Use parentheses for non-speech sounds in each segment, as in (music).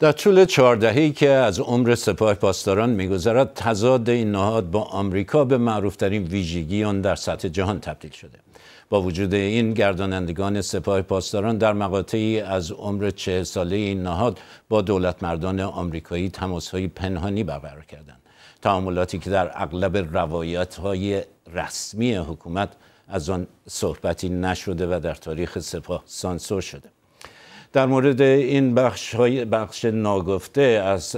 در طول چهاردهی که از عمر سپاه پاسداران میگذرد تضاد این نهاد با آمریکا به معروفترین ویژگی آن در سطح جهان تبدیل شده با وجود این گردانندگان سپاه پاسداران در مقاطعی از عمر چه ساله این نهاد با دولت مردان آمریکایی تماسهای پنهانی برقرار کردند تعاملاتی که در اغلب روایت های رسمی حکومت از آن صحبتی نشده و در تاریخ سپاه سانسور شده در مورد این بخش, های بخش ناگفته از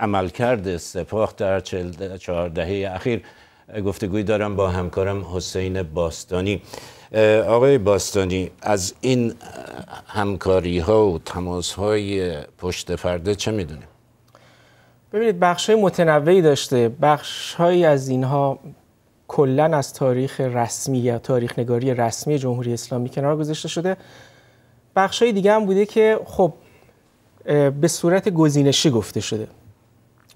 عملکرد سپاه در چهار دهه اخیر گفتگوی دارم با همکارم حسین باستانی آقای باستانی از این همکاری ها و تماس های پشت فرده چه میدونیم؟ ببینید بخش های متنوعی داشته بخش های از اینها کلا از تاریخ رسمی یا تاریخ نگاری رسمی جمهوری اسلامی کنار گذاشته شده بخشای دیگه هم بوده که خب به صورت گزینشی گفته شده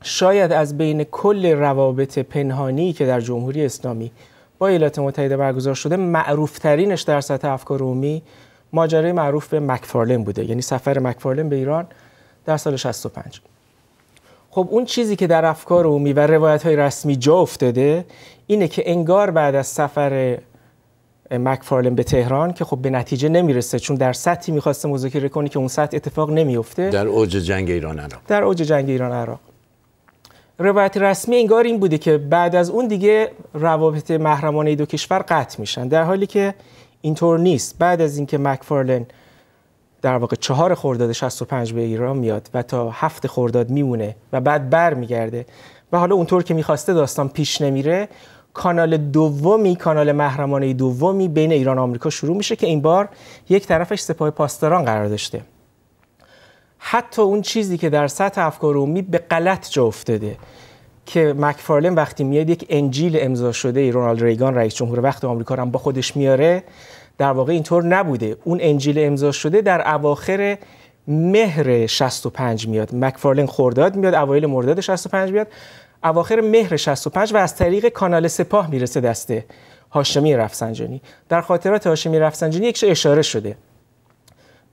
شاید از بین کل روابط پنهانی که در جمهوری اسلامی با ایالات متحده برگزار شده معروفترینش در سطح افکار عمومی ماجرای معروف به مکفارلن بوده یعنی سفر مکفارلن به ایران در سال 65 خب اون چیزی که در افکار عمومی و روایت های رسمی جا افتاده اینه که انگار بعد از سفر مکفارلن به تهران که خب به نتیجه نمیرسه چون در سطحی میخواسته مذاکره کنه که اون سطح اتفاق نمیفته در اوج جنگ ایران عراق در اوج جنگ ایران عراق روایت رسمی انگار این بوده که بعد از اون دیگه روابط محرمانه دو کشور قطع میشن در حالی که اینطور نیست بعد از اینکه مکفارلن در واقع چهار خرداد 65 به ایران میاد و تا هفت خرداد میمونه و بعد بر میگرده و حالا اونطور که میخواسته داستان پیش نمیره کانال دومی کانال محرمانه دومی بین ایران و آمریکا شروع میشه که این بار یک طرفش سپاه پاسداران قرار داشته حتی اون چیزی که در سطح افکار عمومی به غلط جا افتاده که مکفارلن وقتی میاد یک انجیل امضا شده ای رونالد ریگان رئیس جمهور وقت آمریکا هم با خودش میاره در واقع اینطور نبوده اون انجیل امضا شده در اواخر مهر 65 میاد مکفارلن خورداد میاد اوایل مرداد 65 میاد اواخر مهر 65 و از طریق کانال سپاه میرسه دست هاشمی رفسنجانی در خاطرات هاشمی رفسنجانی یک اشاره شده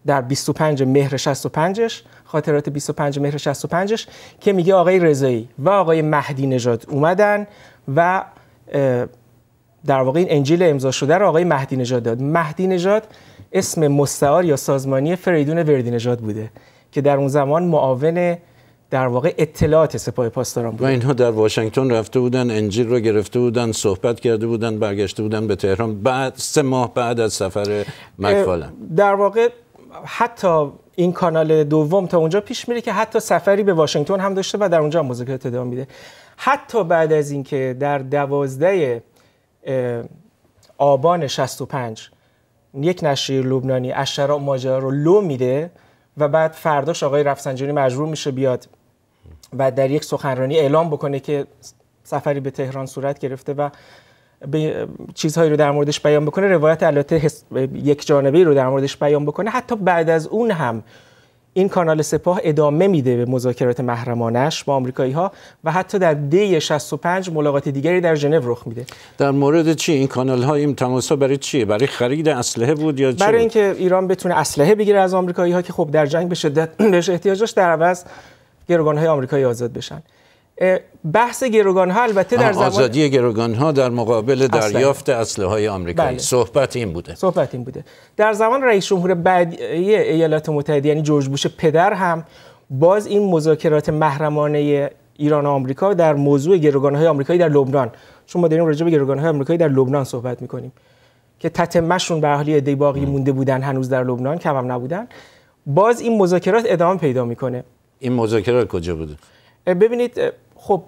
در 25 مهر 65ش خاطرات 25 مهر 65ش که میگه آقای رضایی و آقای مهدی نژاد اومدن و در واقع این انجیل امضا شده رو آقای مهدی نژاد داد مهدی نژاد اسم مستعار یا سازمانی فریدون وردی نژاد بوده که در اون زمان معاون در واقع اطلاعات سپاه پاسداران بود و اینها در واشنگتن رفته بودن انجیل رو گرفته بودن صحبت کرده بودن برگشته بودن به تهران بعد سه ماه بعد از سفر مکفالن در واقع حتی این کانال دوم تا اونجا پیش میره که حتی سفری به واشنگتن هم داشته و در اونجا مذاکرات ادامه میده حتی بعد از اینکه در دوازده آبان 65 یک نشریه لبنانی اشرا ماجرا رو لو میده و بعد فرداش آقای رفسنجانی مجبور میشه بیاد و در یک سخنرانی اعلام بکنه که سفری به تهران صورت گرفته و به چیزهایی رو در موردش بیان بکنه روایت البته یک جانبه رو در موردش بیان بکنه حتی بعد از اون هم این کانال سپاه ادامه میده به مذاکرات محرمانش با آمریکایی ها و حتی در دی 65 ملاقات دیگری در ژنو رخ میده در مورد چی این کانال های این تماس ها برای چیه برای خرید اسلحه بود یا برای اینکه ایران بتونه اسلحه بگیره از آمریکایی ها که خب در جنگ به شدت بهش احتیاج داشت در عوض گروگان های آمریکایی آزاد بشن بحث گروگان ها البته در زمان آزادی گروگان ها در مقابل دریافت اصله های آمریکایی بله. صحبت این بوده صحبت این بوده در زمان رئیس جمهور بعدی ایالات متحده یعنی جورج بوش پدر هم باز این مذاکرات محرمانه ایران و آمریکا در موضوع گروگان های آمریکایی در لبنان چون ما داریم راجع به گروگان های آمریکایی در لبنان صحبت میکنیم که تتمشون به حال باقی مونده بودن هنوز در لبنان کم هم نبودن باز این مذاکرات ادامه پیدا میکنه این مذاکره کجا بوده ببینید خب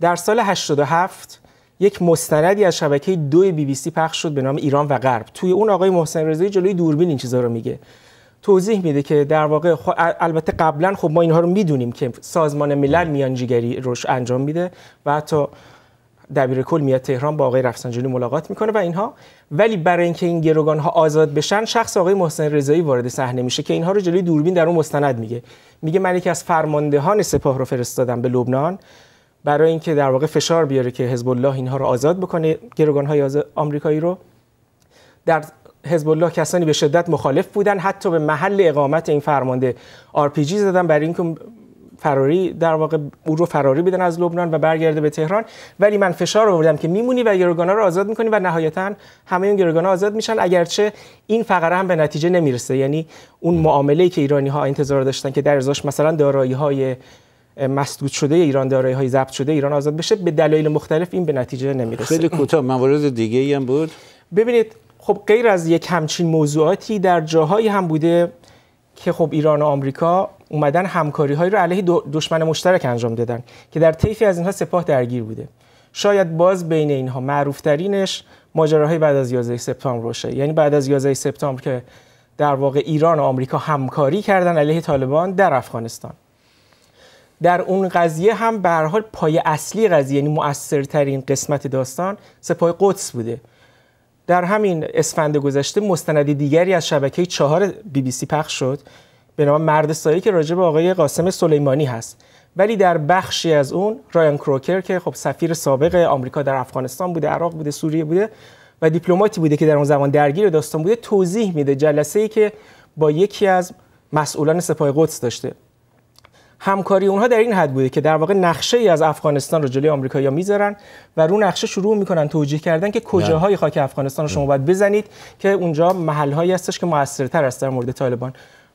در سال 87 یک مستندی از شبکه دو بی بی سی پخش شد به نام ایران و غرب توی اون آقای محسن رضایی جلوی دوربین این چیزا رو میگه توضیح میده که در واقع خب، البته قبلا خب ما اینها رو میدونیم که سازمان ملل میانجیگری روش انجام میده و حتی دبیر کل میاد تهران با آقای رفسنجانی ملاقات میکنه و اینها ولی برای اینکه این گروگان ها آزاد بشن شخص آقای محسن رضایی وارد صحنه میشه که اینها رو جلوی دوربین در اون مستند میگه میگه من یکی از فرماندهان سپاه رو فرستادم به لبنان برای اینکه در واقع فشار بیاره که حزب الله اینها رو آزاد بکنه گروگان های آمریکایی رو در حزب الله کسانی به شدت مخالف بودن حتی به محل اقامت این فرمانده آر زدن برای اینکه فراری در واقع او رو فراری بدن از لبنان و برگرده به تهران ولی من فشار آوردم که میمونی و گروگانا رو آزاد میکنی و نهایتا همه اون گروگانا آزاد میشن اگرچه این فقره هم به نتیجه نمیرسه یعنی اون معامله که ایرانی ها انتظار داشتن که در ازاش مثلا دارایی های مسدود شده ایران دارایی های ضبط شده ایران آزاد بشه به دلایل مختلف این به نتیجه نمیرسه خیلی کوتاه موارد دیگه ای هم بود ببینید خب غیر از یک همچین موضوعاتی در جاهایی هم بوده که خب ایران و آمریکا اومدن همکاری هایی رو علیه دشمن مشترک انجام دادن که در طیفی از اینها سپاه درگیر بوده شاید باز بین اینها معروفترینش ماجراهای بعد از 11 سپتامبر باشه یعنی بعد از 11 سپتامبر که در واقع ایران و آمریکا همکاری کردن علیه طالبان در افغانستان در اون قضیه هم به حال پای اصلی قضیه یعنی مؤثرترین قسمت داستان سپاه قدس بوده در همین اسفند گذشته مستند دیگری از شبکه چهار بی بی سی پخش شد به نام مرد سایه که راجع به آقای قاسم سلیمانی هست ولی در بخشی از اون رایان کروکر که خب سفیر سابق آمریکا در افغانستان بوده عراق بوده سوریه بوده و دیپلماتی بوده که در اون زمان درگیر داستان بوده توضیح میده جلسه ای که با یکی از مسئولان سپاه قدس داشته همکاری اونها در این حد بوده که در واقع نقشه ای از افغانستان رو جلوی آمریکایی‌ها میذارن و رو نقشه شروع میکنن توجیه کردن که کجاهای بله. خاک افغانستان رو شما باید بزنید که اونجا محلهایی هستش که موثرتر است در مورد طالبان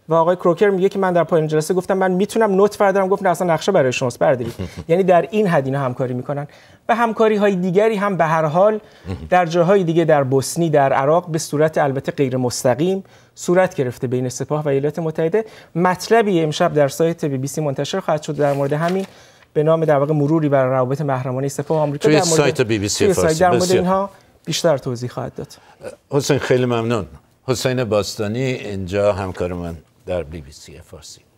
و آقای کروکر میگه که من در پایان جلسه گفتم من میتونم نوت بردارم گفت نه اصلا نقشه برای شماست بردارید (laughs) یعنی در این حد اینا همکاری میکنن و همکاری های دیگری هم به هر حال (laughs) در جاهای دیگه در بوسنی در عراق به صورت البته غیر مستقیم صورت گرفته بین سپاه و ایالات متحده مطلبی امشب در سایت بی بی سی منتشر خواهد شد در مورد همین به نام در واقع مروری بر روابط محرمانه سپاه آمریکا در مورد سایت بی بی سی فارسی در مورد اینها بیشتر توضیح خواهد داد حسین خیلی ممنون حسین باستانی اینجا همکار من در بی بی سی فارسی